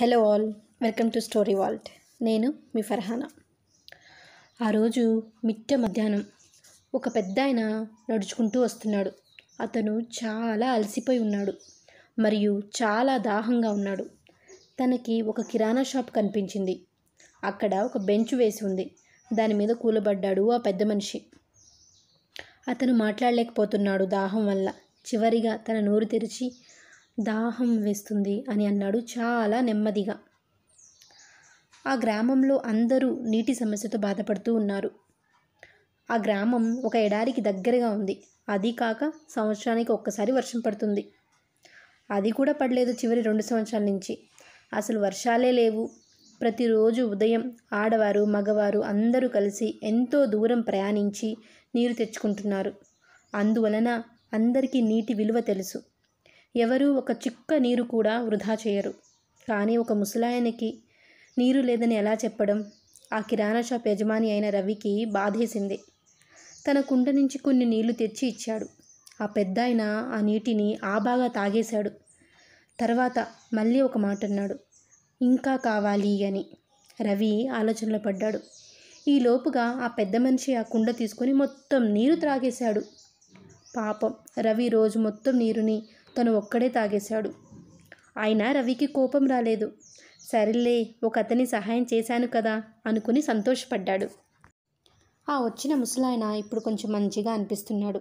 hello all welcome to story vault నేను మీ ఫర్హానా ఆ రోజు మిట్ట మధ్యాహ్నం ఒక పెద్ద ఆయన నడుచుకుంటూ వస్తున్నాడు అతను చాలా అలసిపోయి ఉన్నాడు మరియు చాలా దాహంగా ఉన్నాడు తనకి ఒక కిరాణా షాప్ కనిపించింది అక్కడ ఒక బెంచ్ వేసి ఉంది దాని మీద కూలబడ్డాడు ఆ పెద్ద మనిషి అతను మాట్లాడలేకపోతున్నాడు దాహం వల్ల చివరిగా తన నోరు తెరిచి దాహం వేస్తుంది అని అన్నాడు చాలా నెమ్మదిగా ఆ గ్రామంలో అందరూ నీటి సమస్యతో బాధపడుతూ ఉన్నారు ఆ గ్రామం ఒక ఎడారికి దగ్గరగా ఉంది అది కాక సంవత్సరానికి ఒక్కసారి వర్షం పడుతుంది అది కూడా పడలేదు చివరి రెండు సంవత్సరాల నుంచి అసలు వర్షాలే లేవు ప్రతిరోజు ఉదయం ఆడవారు మగవారు అందరూ కలిసి ఎంతో దూరం ప్రయాణించి నీరు తెచ్చుకుంటున్నారు అందువలన అందరికీ నీటి విలువ తెలుసు ఎవరూ ఒక చిక్క నీరు కూడా వృధా చేయరు కానీ ఒక ముసలాయనకి నీరు లేదని ఎలా చెప్పడం ఆ కిరాణా షాప్ యజమాని అయిన రవికి బాధేసింది తన కుండ నుంచి కొన్ని నీళ్లు తెచ్చి ఇచ్చాడు ఆ పెద్ద ఆ నీటిని ఆ బాగా తాగేశాడు తర్వాత మళ్ళీ ఒక మాట అన్నాడు ఇంకా కావాలి అని రవి ఆలోచనలో పడ్డాడు ఈ లోపుగా ఆ పెద్ద మనిషి ఆ కుండ తీసుకొని మొత్తం నీరు త్రాగేశాడు పాపం రవి రోజు మొత్తం నీరుని తను ఒక్కడే తాగేశాడు ఆయన రవికి కోపం రాలేదు సరేలే ఒక అతని సహాయం చేశాను కదా అనుకుని సంతోషపడ్డాడు ఆ వచ్చిన ముసలాయన ఇప్పుడు కొంచెం మంచిగా అనిపిస్తున్నాడు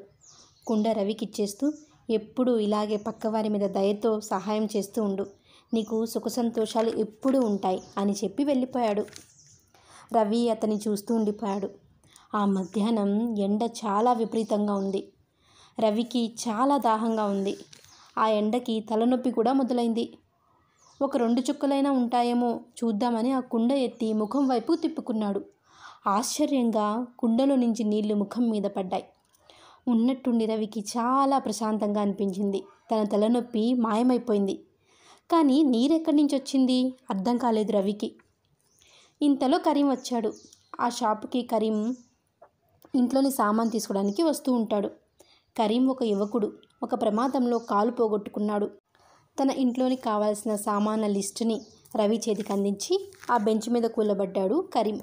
కుండ రవికి ఇచ్చేస్తూ ఎప్పుడూ ఇలాగే పక్కవారి మీద దయతో సహాయం చేస్తూ ఉండు నీకు సుఖ సంతోషాలు ఎప్పుడూ ఉంటాయి అని చెప్పి వెళ్ళిపోయాడు రవి అతని చూస్తూ ఉండిపోయాడు ఆ మధ్యాహ్నం ఎండ చాలా విపరీతంగా ఉంది రవికి చాలా దాహంగా ఉంది ఆ ఎండకి తలనొప్పి కూడా మొదలైంది ఒక రెండు చుక్కలైనా ఉంటాయేమో చూద్దామని ఆ కుండ ఎత్తి ముఖం వైపు తిప్పుకున్నాడు ఆశ్చర్యంగా కుండలో నుంచి నీళ్లు ముఖం మీద పడ్డాయి ఉన్నట్టుండి రవికి చాలా ప్రశాంతంగా అనిపించింది తన తలనొప్పి మాయమైపోయింది కానీ నీరెక్కడి నుంచి వచ్చింది అర్థం కాలేదు రవికి ఇంతలో కరీం వచ్చాడు ఆ షాపుకి కరీం ఇంట్లోని సామాన్ తీసుకోవడానికి వస్తూ ఉంటాడు కరీం ఒక యువకుడు ఒక ప్రమాదంలో కాలు పోగొట్టుకున్నాడు తన ఇంట్లోని కావాల్సిన సామాన్ల లిస్టుని రవి చేతికి అందించి ఆ బెంచ్ మీద కూలబడ్డాడు కరీం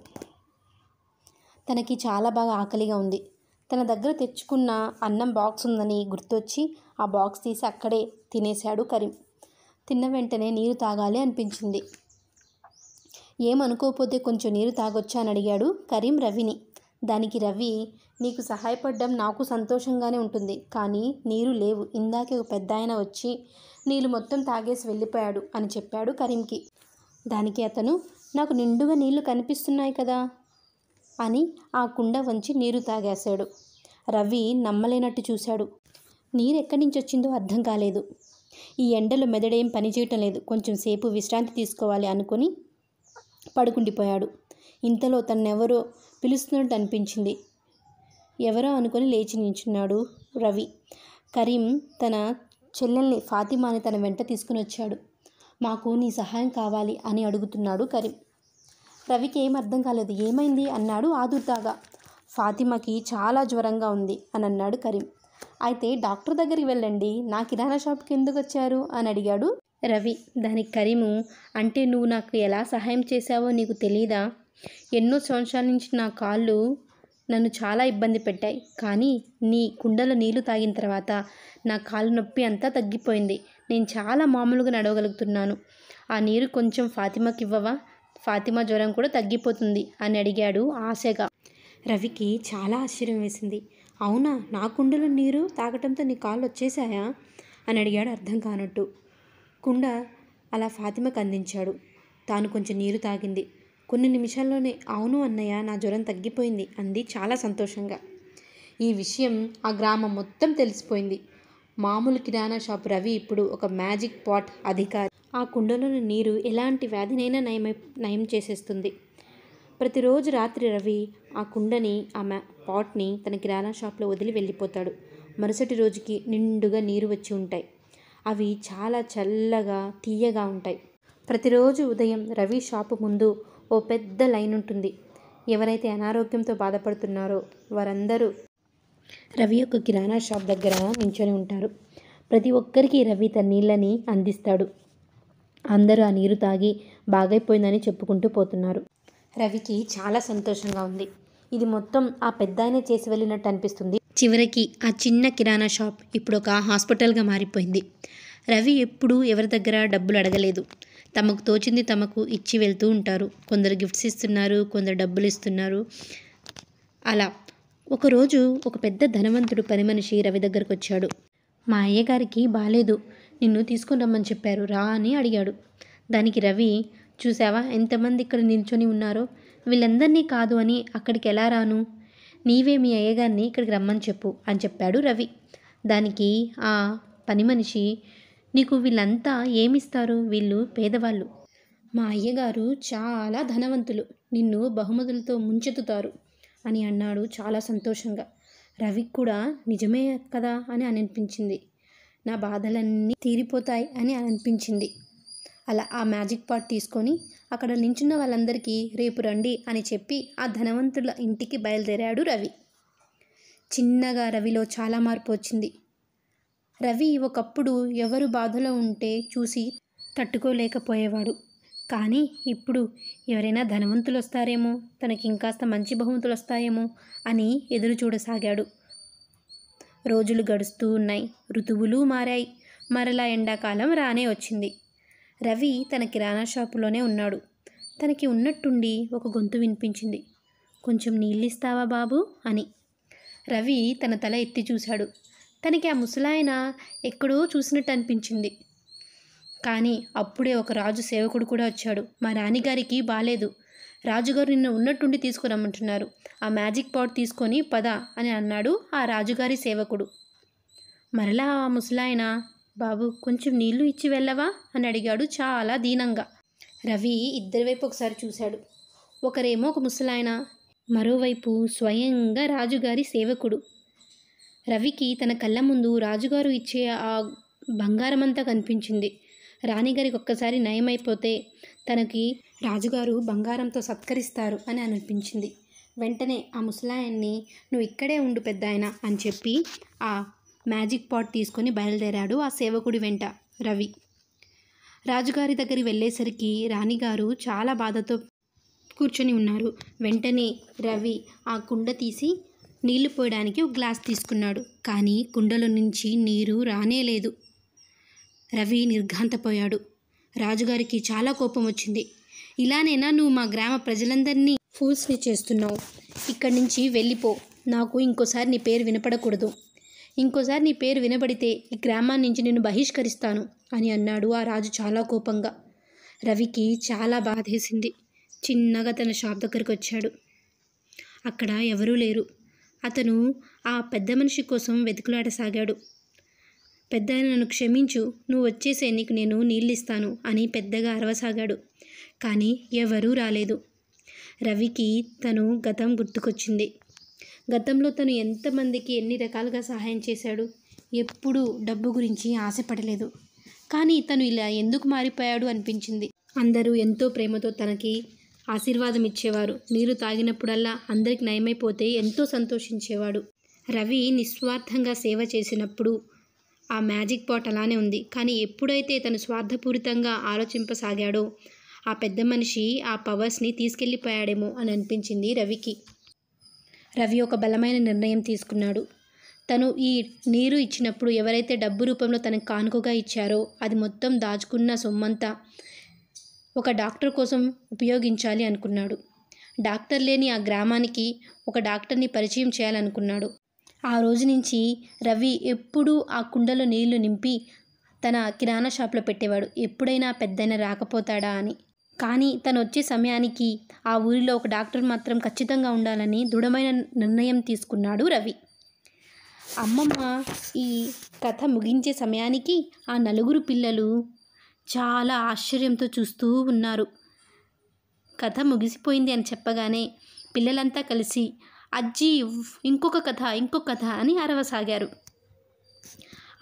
తనకి చాలా బాగా ఆకలిగా ఉంది తన దగ్గర తెచ్చుకున్న అన్నం బాక్స్ ఉందని గుర్తొచ్చి ఆ బాక్స్ తీసి అక్కడే తినేశాడు కరీం తిన్న వెంటనే నీరు తాగాలి అనిపించింది ఏమనుకోపోతే కొంచెం నీరు తాగొచ్చా అని అడిగాడు కరీం రవిని దానికి రవి నీకు సహాయపడడం నాకు సంతోషంగానే ఉంటుంది కానీ నీరు లేవు ఇందాకే ఒక పెద్ద ఆయన వచ్చి నీళ్ళు మొత్తం తాగేసి వెళ్ళిపోయాడు అని చెప్పాడు కరీంకి దానికి అతను నాకు నిండుగా నీళ్లు కనిపిస్తున్నాయి కదా అని ఆ కుండ వంచి నీరు తాగేశాడు రవి నమ్మలేనట్టు చూశాడు నీరెక్కడి నుంచి వచ్చిందో అర్థం కాలేదు ఈ ఎండలో మెదడేం పనిచేయటం లేదు కొంచెం సేపు విశ్రాంతి తీసుకోవాలి అనుకుని పడుకుండిపోయాడు ఇంతలో తన్నెవరో పిలుస్తున్నట్టు అనిపించింది ఎవరో అనుకుని లేచి నించున్నాడు రవి కరీం తన చెల్లెల్ని ఫాతిమాని తన వెంట తీసుకుని వచ్చాడు మాకు నీ సహాయం కావాలి అని అడుగుతున్నాడు కరీం రవికి ఏం అర్థం కాలేదు ఏమైంది అన్నాడు ఆదుర్దాగా ఫాతిమాకి చాలా జ్వరంగా ఉంది అని అన్నాడు కరీం అయితే డాక్టర్ దగ్గరికి వెళ్ళండి నా కిరాణా షాప్కి ఎందుకు వచ్చారు అని అడిగాడు రవి దానికి కరీము అంటే నువ్వు నాకు ఎలా సహాయం చేశావో నీకు తెలీదా ఎన్నో సంవత్సరాల నుంచి నా కాళ్ళు నన్ను చాలా ఇబ్బంది పెట్టాయి కానీ నీ కుండలో నీళ్లు తాగిన తర్వాత నా కాళ్ళు నొప్పి అంతా తగ్గిపోయింది నేను చాలా మామూలుగా నడవగలుగుతున్నాను ఆ నీరు కొంచెం ఫాతిమాకి ఇవ్వవా ఫాతిమా జ్వరం కూడా తగ్గిపోతుంది అని అడిగాడు ఆశగా రవికి చాలా ఆశ్చర్యం వేసింది అవునా నా కుండలో నీరు తాగటంతో నీ కాళ్ళు వచ్చేసాయా అని అడిగాడు అర్థం కానట్టు కుండ అలా ఫాతిమకు అందించాడు తాను కొంచెం నీరు తాగింది కొన్ని నిమిషాల్లోనే అవును అన్నయ్య నా జ్వరం తగ్గిపోయింది అంది చాలా సంతోషంగా ఈ విషయం ఆ గ్రామం మొత్తం తెలిసిపోయింది మామూలు కిరాణా షాప్ రవి ఇప్పుడు ఒక మ్యాజిక్ పాట్ అధికారి ఆ కుండలోని నీరు ఎలాంటి వ్యాధినైనా నయమై నయం చేసేస్తుంది ప్రతిరోజు రాత్రి రవి ఆ కుండని ఆ మ్యా పాట్ని తన కిరాణా షాప్లో వదిలి వెళ్ళిపోతాడు మరుసటి రోజుకి నిండుగా నీరు వచ్చి ఉంటాయి అవి చాలా చల్లగా తీయగా ఉంటాయి ప్రతిరోజు ఉదయం రవి షాపు ముందు ఓ పెద్ద లైన్ ఉంటుంది ఎవరైతే అనారోగ్యంతో బాధపడుతున్నారో వారందరూ రవి యొక్క కిరాణా షాప్ దగ్గర నించొని ఉంటారు ప్రతి ఒక్కరికి రవి తన నీళ్ళని అందిస్తాడు అందరూ ఆ నీరు తాగి బాగైపోయిందని చెప్పుకుంటూ పోతున్నారు రవికి చాలా సంతోషంగా ఉంది ఇది మొత్తం ఆ పెద్ద ఆయన చేసి వెళ్ళినట్టు అనిపిస్తుంది చివరికి ఆ చిన్న కిరాణా షాప్ ఇప్పుడు ఒక హాస్పిటల్గా మారిపోయింది రవి ఎప్పుడూ ఎవరి దగ్గర డబ్బులు అడగలేదు తమకు తోచింది తమకు ఇచ్చి వెళ్తూ ఉంటారు కొందరు గిఫ్ట్స్ ఇస్తున్నారు కొందరు డబ్బులు ఇస్తున్నారు అలా ఒకరోజు ఒక పెద్ద ధనవంతుడు పని మనిషి రవి దగ్గరకు వచ్చాడు మా అయ్యగారికి బాగాలేదు నిన్ను తీసుకుని రమ్మని చెప్పారు రా అని అడిగాడు దానికి రవి చూసావా ఎంతమంది ఇక్కడ నిల్చొని ఉన్నారో వీళ్ళందరినీ కాదు అని అక్కడికి ఎలా రాను నీవే మీ అయ్యగారిని ఇక్కడికి రమ్మని చెప్పు అని చెప్పాడు రవి దానికి ఆ పని మనిషి నీకు వీళ్ళంతా ఏమిస్తారు వీళ్ళు పేదవాళ్ళు మా అయ్యగారు చాలా ధనవంతులు నిన్ను బహుమతులతో ముంచెత్తుతారు అని అన్నాడు చాలా సంతోషంగా రవికి కూడా నిజమే కదా అని అనిపించింది నా బాధలన్నీ తీరిపోతాయి అని అనిపించింది అలా ఆ మ్యాజిక్ పాట్ తీసుకొని అక్కడ నించున్న వాళ్ళందరికీ రేపు రండి అని చెప్పి ఆ ధనవంతుల ఇంటికి బయలుదేరాడు రవి చిన్నగా రవిలో చాలా మార్పు వచ్చింది రవి ఒకప్పుడు ఎవరు బాధలో ఉంటే చూసి తట్టుకోలేకపోయేవాడు కానీ ఇప్పుడు ఎవరైనా ధనవంతులు వస్తారేమో తనకి ఇంకాస్త మంచి బహుమతులు వస్తాయేమో అని ఎదురు చూడసాగాడు రోజులు గడుస్తూ ఉన్నాయి ఋతువులు మారాయి మరలా ఎండాకాలం రానే వచ్చింది రవి తన కిరాణా షాపులోనే ఉన్నాడు తనకి ఉన్నట్టుండి ఒక గొంతు వినిపించింది కొంచెం నీళ్ళిస్తావా బాబు అని రవి తన తల ఎత్తి చూశాడు తనకి ఆ ముసలాయన ఎక్కడో చూసినట్టు అనిపించింది కానీ అప్పుడే ఒక రాజు సేవకుడు కూడా వచ్చాడు మా నాన్నగారికి బాలేదు రాజుగారు నిన్న ఉన్నట్టుండి తీసుకురమ్మంటున్నారు ఆ మ్యాజిక్ పాట్ తీసుకొని పద అని అన్నాడు ఆ రాజుగారి సేవకుడు మరలా ఆ ముసలాయన బాబు కొంచెం నీళ్లు ఇచ్చి వెళ్ళవా అని అడిగాడు చాలా దీనంగా రవి ఇద్దరి వైపు ఒకసారి చూశాడు ఒకరేమో ఒక ముసలాయన మరోవైపు స్వయంగా రాజుగారి సేవకుడు రవికి తన కళ్ళ ముందు రాజుగారు ఇచ్చే ఆ బంగారమంతా కనిపించింది రాణిగారికి ఒక్కసారి నయమైపోతే తనకి రాజుగారు బంగారంతో సత్కరిస్తారు అని అనిపించింది వెంటనే ఆ ముసలాయన్ని నువ్వు ఇక్కడే ఉండు పెద్ద ఆయన అని చెప్పి ఆ మ్యాజిక్ పాట్ తీసుకొని బయలుదేరాడు ఆ సేవకుడి వెంట రవి రాజుగారి దగ్గరికి వెళ్ళేసరికి రాణిగారు చాలా బాధతో కూర్చొని ఉన్నారు వెంటనే రవి ఆ కుండ తీసి నీళ్లు పోయడానికి ఒక గ్లాస్ తీసుకున్నాడు కానీ కుండలో నుంచి నీరు రానేలేదు రవి నిర్ఘాంతపోయాడు రాజుగారికి చాలా కోపం వచ్చింది ఇలానైనా నువ్వు మా గ్రామ ప్రజలందరినీ ఫూల్స్ని చేస్తున్నావు ఇక్కడి నుంచి వెళ్ళిపో నాకు ఇంకోసారి నీ పేరు వినపడకూడదు ఇంకోసారి నీ పేరు వినబడితే ఈ గ్రామాన్ని నుంచి నేను బహిష్కరిస్తాను అని అన్నాడు ఆ రాజు చాలా కోపంగా రవికి చాలా బాధేసింది చిన్నగా తన షాప్ దగ్గరికి వచ్చాడు అక్కడ ఎవరూ లేరు అతను ఆ పెద్ద మనిషి కోసం వెతుకులాడసాగాడు పెద్ద నన్ను క్షమించు నువ్వు వచ్చేసే నీకు నేను నీళ్ళిస్తాను అని పెద్దగా అరవసాగాడు కానీ ఎవరూ రాలేదు రవికి తను గతం గుర్తుకొచ్చింది గతంలో తను ఎంతమందికి ఎన్ని రకాలుగా సహాయం చేశాడు ఎప్పుడూ డబ్బు గురించి ఆశపడలేదు కానీ తను ఇలా ఎందుకు మారిపోయాడు అనిపించింది అందరూ ఎంతో ప్రేమతో తనకి ఆశీర్వాదం ఇచ్చేవారు నీరు తాగినప్పుడల్లా అందరికి నయమైపోతే ఎంతో సంతోషించేవాడు రవి నిస్వార్థంగా సేవ చేసినప్పుడు ఆ మ్యాజిక్ పాట్ అలానే ఉంది కానీ ఎప్పుడైతే తను స్వార్థపూరితంగా ఆలోచింపసాగాడో ఆ పెద్ద మనిషి ఆ పవర్స్ని తీసుకెళ్ళిపోయాడేమో అని అనిపించింది రవికి రవి ఒక బలమైన నిర్ణయం తీసుకున్నాడు తను ఈ నీరు ఇచ్చినప్పుడు ఎవరైతే డబ్బు రూపంలో తనకు కానుకగా ఇచ్చారో అది మొత్తం దాచుకున్న సొమ్మంతా ఒక డాక్టర్ కోసం ఉపయోగించాలి అనుకున్నాడు డాక్టర్ లేని ఆ గ్రామానికి ఒక డాక్టర్ని పరిచయం చేయాలనుకున్నాడు ఆ రోజు నుంచి రవి ఎప్పుడూ ఆ కుండలో నీళ్లు నింపి తన కిరాణా షాప్లో పెట్టేవాడు ఎప్పుడైనా పెద్దయిన రాకపోతాడా అని కానీ తను వచ్చే సమయానికి ఆ ఊరిలో ఒక డాక్టర్ మాత్రం ఖచ్చితంగా ఉండాలని దృఢమైన నిర్ణయం తీసుకున్నాడు రవి అమ్మమ్మ ఈ కథ ముగించే సమయానికి ఆ నలుగురు పిల్లలు చాలా ఆశ్చర్యంతో చూస్తూ ఉన్నారు కథ ముగిసిపోయింది అని చెప్పగానే పిల్లలంతా కలిసి అజ్జీ ఇంకొక కథ ఇంకొక కథ అని అరవసాగారు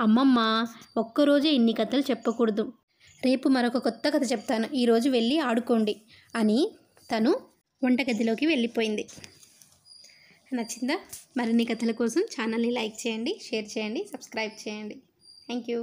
అమ్మమ్మ ఒక్కరోజే ఇన్ని కథలు చెప్పకూడదు రేపు మరొక కొత్త కథ చెప్తాను ఈరోజు వెళ్ళి ఆడుకోండి అని తను వంటగదిలోకి వెళ్ళిపోయింది నచ్చిందా మరిన్ని కథల కోసం ఛానల్ని లైక్ చేయండి షేర్ చేయండి సబ్స్క్రైబ్ చేయండి థ్యాంక్ యూ